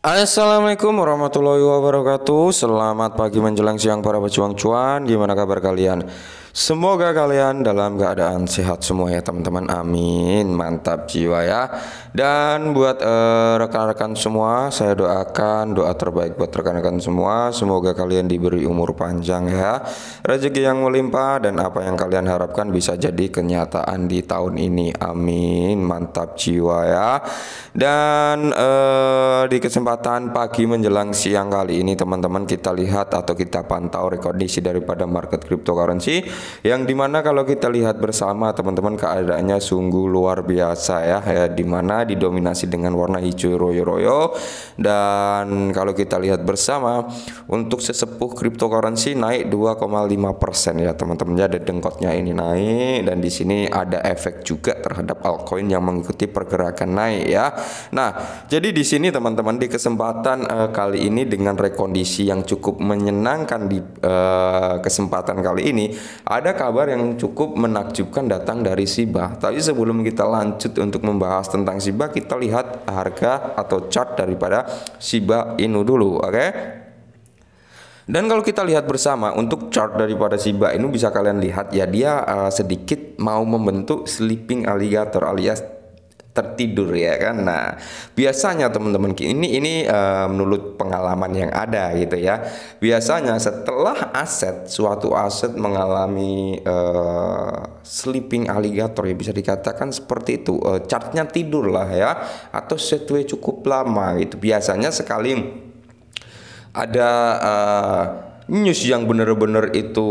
Assalamualaikum warahmatullahi wabarakatuh Selamat pagi menjelang siang para pejuang cuan Gimana kabar kalian? Semoga kalian dalam keadaan sehat semua ya teman-teman. Amin. Mantap jiwa ya. Dan buat eh, rekan-rekan uh, semua, saya doakan doa terbaik buat rekan-rekan semua. Semoga kalian diberi umur panjang ya. Rezeki yang melimpah dan apa yang kalian harapkan bisa jadi kenyataan di tahun ini. Amin. Mantap jiwa ya. Dan uh, di kesempatan pagi menjelang siang kali ini teman-teman kita lihat atau kita pantau rekondisi daripada market cryptocurrency yang dimana kalau kita lihat bersama teman-teman keadaannya sungguh luar biasa ya, ya dimana didominasi dengan warna hijau royo-royo dan kalau kita lihat bersama untuk sesepuh cryptocurrency naik 2,5% ya teman-teman ya ada dengkotnya ini naik dan di sini ada efek juga terhadap altcoin yang mengikuti pergerakan naik ya. Nah, jadi di sini teman-teman di kesempatan uh, kali ini dengan rekondisi yang cukup menyenangkan di uh, kesempatan kali ini ada kabar yang cukup menakjubkan datang dari SIBA. Tapi sebelum kita lanjut untuk membahas tentang SIBA, kita lihat harga atau chart daripada SIBA Inu dulu, oke? Okay? Dan kalau kita lihat bersama untuk chart daripada Shiba Inu bisa kalian lihat ya dia uh, sedikit mau membentuk sleeping alligator alias tertidur ya kan. Nah, biasanya teman-teman ini ini e, menurut pengalaman yang ada gitu ya. Biasanya setelah aset suatu aset mengalami e, sleeping alligator ya bisa dikatakan seperti itu. E, eh, chartnya tidur lah ya atau setway cukup lama gitu. Biasanya sekali ada uh, news yang bener-bener itu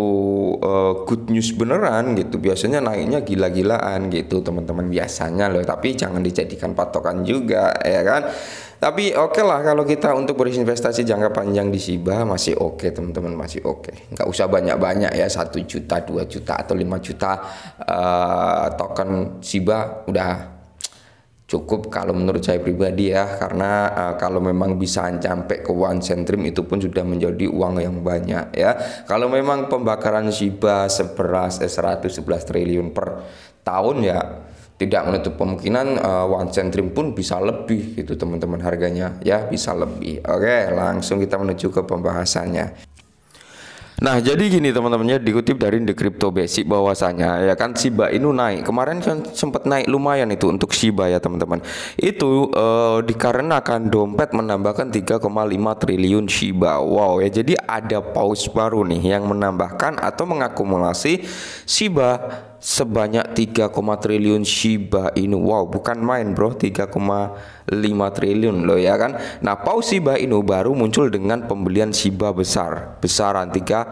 uh, good news beneran gitu biasanya naiknya gila-gilaan gitu teman-teman biasanya loh tapi jangan dijadikan patokan juga ya kan tapi oke okay lah kalau kita untuk berinvestasi jangka panjang di Shiba masih oke okay, teman-teman masih oke okay. nggak usah banyak-banyak ya satu juta dua juta atau lima juta uh, token Shiba udah cukup kalau menurut saya pribadi ya karena uh, kalau memang bisa sampai ke one centrim itu pun sudah menjadi uang yang banyak ya kalau memang pembakaran Shiba seberas eh, 111 triliun per tahun ya tidak menutup kemungkinan uh, one centrim pun bisa lebih gitu teman-teman harganya ya bisa lebih oke langsung kita menuju ke pembahasannya Nah, jadi gini teman-temannya dikutip dari The Crypto Basic bahwasanya ya kan Shiba Inu naik. Kemarin kan sempat naik lumayan itu untuk Shiba ya, teman-teman. Itu eh, dikarenakan dompet menambahkan 3,5 triliun Shiba. Wow ya. Jadi ada paus baru nih yang menambahkan atau mengakumulasi Shiba sebanyak 3, triliun Shiba Inu. Wow, bukan main bro, 3,5 triliun loh ya kan. Nah, paus Shiba Inu baru muncul dengan pembelian Shiba besar, besaran 3,5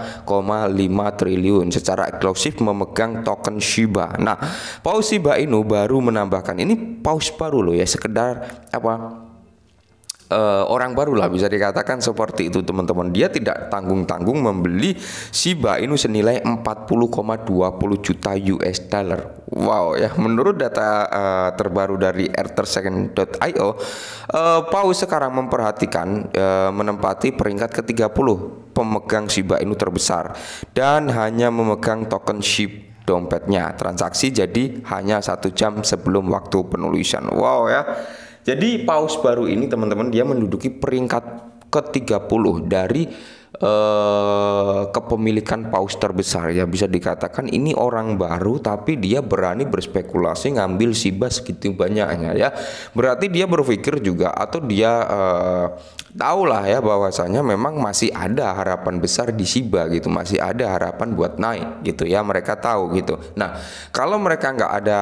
triliun secara eksklusif memegang token Shiba. Nah, paus Shiba ini baru menambahkan ini paus baru loh ya sekedar apa uh, orang baru lah bisa dikatakan seperti itu teman-teman. Dia tidak tanggung-tanggung membeli Shiba Inu senilai 40,20 juta US dollar. Wow ya, menurut data uh, terbaru dari earthsecond.io, uh, eh, Pau sekarang memperhatikan uh, menempati peringkat ke-30 pemegang Shiba Inu terbesar dan hanya memegang token SHIB dompetnya. Transaksi jadi hanya satu jam sebelum waktu penulisan. Wow ya. Jadi paus baru ini teman-teman dia menduduki peringkat ke-30 dari eh, kepemilikan paus terbesar ya bisa dikatakan ini orang baru tapi dia berani berspekulasi ngambil siba segitu banyaknya ya berarti dia berpikir juga atau dia eh, ya bahwasanya memang masih ada harapan besar di siba gitu masih ada harapan buat naik gitu ya mereka tahu gitu nah kalau mereka nggak ada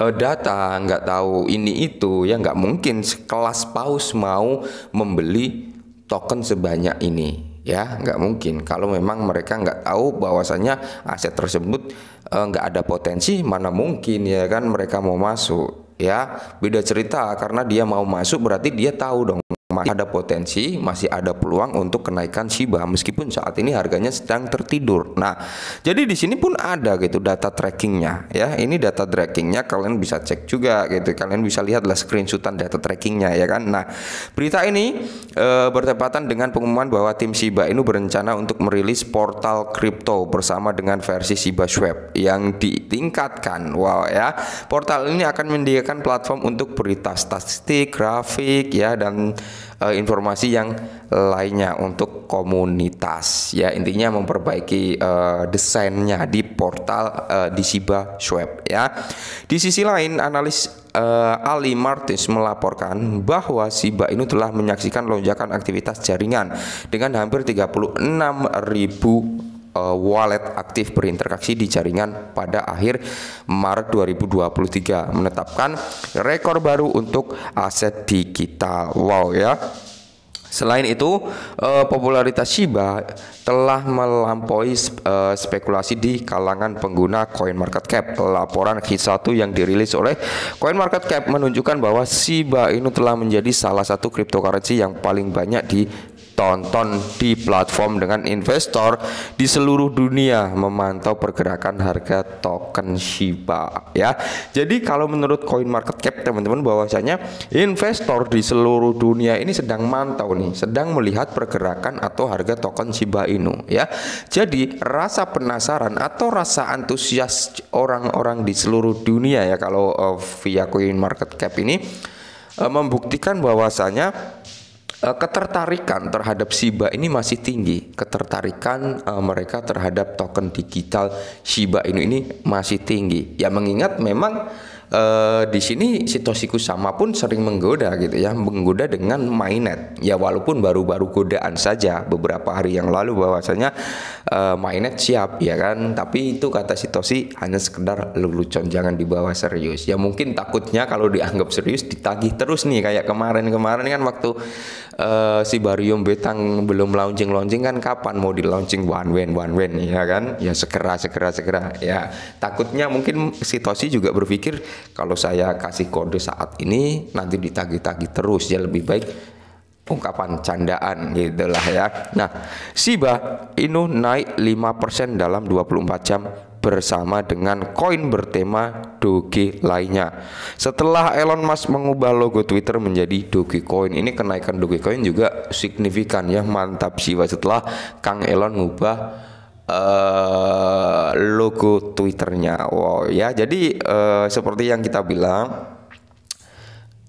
uh, data, nggak tahu ini itu, ya nggak mungkin sekelas paus mau membeli token sebanyak ini, ya nggak mungkin. Kalau memang mereka nggak tahu bahwasanya aset tersebut uh, nggak ada potensi, mana mungkin ya kan mereka mau masuk, ya beda cerita karena dia mau masuk berarti dia tahu dong masih iya. ada potensi, masih ada peluang untuk kenaikan Shiba meskipun saat ini harganya sedang tertidur. Nah, jadi di sini pun ada gitu data trackingnya ya. Ini data trackingnya kalian bisa cek juga gitu. Kalian bisa lihatlah screenshotan data trackingnya ya kan. Nah, berita ini e, bertepatan dengan pengumuman bahwa tim Shiba ini berencana untuk merilis portal kripto bersama dengan versi Shiba Swap yang ditingkatkan. Wow ya. Portal ini akan menyediakan platform untuk berita statistik, grafik ya dan uh, informasi yang lainnya untuk komunitas ya intinya memperbaiki uh, desainnya di portal uh, di Shiba Swap ya di sisi lain analis uh, Ali Martins melaporkan bahwa Shiba ini telah menyaksikan lonjakan aktivitas jaringan dengan hampir 36 ribu uh, wallet aktif berinteraksi di jaringan pada akhir Maret 2023 menetapkan rekor baru untuk aset digital. Wow ya. Selain itu, eh, popularitas Shiba telah melampaui eh, spekulasi di kalangan pengguna Market Cap. Laporan q 1 yang dirilis oleh Market Cap menunjukkan bahwa Shiba Inu telah menjadi salah satu cryptocurrency yang paling banyak di ditonton di platform dengan investor di seluruh dunia memantau pergerakan harga token Shiba ya. Jadi kalau menurut coin market cap teman-teman bahwasanya investor di seluruh dunia ini sedang mantau nih, sedang melihat pergerakan atau harga token Shiba Inu ya. Jadi rasa penasaran atau rasa antusias orang-orang di seluruh dunia ya kalau uh, via coin market cap ini uh, membuktikan bahwasanya Eh, ketertarikan terhadap Shiba ini masih tinggi. Ketertarikan uh, mereka terhadap token digital Shiba Inu ini masih tinggi. Ya mengingat memang uh, di sini sitosiku sama pun sering menggoda gitu ya, menggoda dengan mainet. Ya walaupun baru-baru godaan saja beberapa hari yang lalu bahwasanya uh, mainnet siap ya kan, tapi itu kata sitosi hanya sekedar lelucon jangan dibawa serius. Ya mungkin takutnya kalau dianggap serius ditagih terus nih kayak kemarin-kemarin kan waktu uh, si Barium Betang belum launching-launching kan kapan mau di launching one when one when ya kan? Ya segera segera segera ya. Takutnya mungkin sitosi juga berpikir kalau saya kasih kode saat ini nanti ditagi-tagi terus ya lebih baik ungkapan candaan gitulah ya. Nah, Shiba Inu naik 5% dalam 24 jam bersama dengan koin bertema Doge lainnya. Setelah Elon Musk mengubah logo Twitter menjadi Doge Dogecoin, ini kenaikan Doge Dogecoin juga signifikan ya, mantap Shiba setelah Kang Elon mengubah Eh, logo Twitternya. Wow ya. Jadi uh, seperti yang kita bilang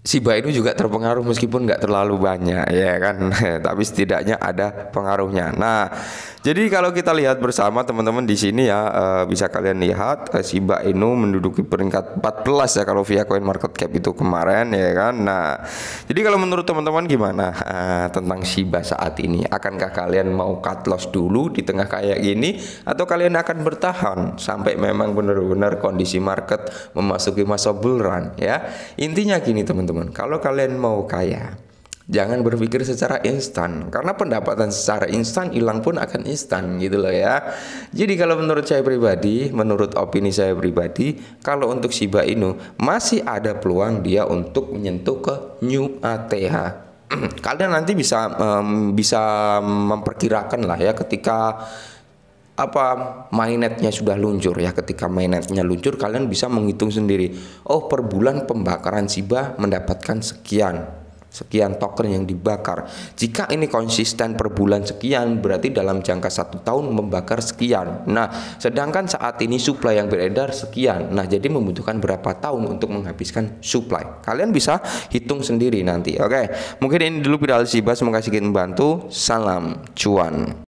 si itu juga terpengaruh meskipun nggak terlalu banyak ya kan tapi setidaknya ada pengaruhnya nah jadi kalau kita lihat bersama teman-teman di sini ya uh, bisa kalian lihat uh, eh, Shiba Inu menduduki peringkat 14 ya kalau via Coin Market Cap itu kemarin ya kan. Nah, jadi kalau menurut teman-teman gimana uh, tentang Shiba saat ini? Akankah kalian mau cut loss dulu di tengah kayak gini atau kalian akan bertahan sampai memang benar-benar kondisi market memasuki masa bull run ya. Intinya gini teman-teman, kalau kalian mau kaya Jangan berpikir secara instan karena pendapatan secara instan hilang pun akan instan gitu loh ya. Jadi kalau menurut saya pribadi, menurut opini saya pribadi, kalau untuk Shiba Inu masih ada peluang dia untuk menyentuh ke new ATH kalian nanti bisa um, bisa memperkirakan lah ya ketika apa mainetnya sudah luncur ya ketika mainetnya luncur kalian bisa menghitung sendiri oh per bulan pembakaran Shiba mendapatkan sekian sekian token yang dibakar. Jika ini konsisten per bulan sekian, berarti dalam jangka satu tahun membakar sekian. Nah, sedangkan saat ini supply yang beredar sekian. Nah, jadi membutuhkan berapa tahun untuk menghabiskan supply. Kalian bisa hitung sendiri nanti. Oke, mungkin ini dulu video Al-Sibas. Semoga sedikit membantu. Salam cuan.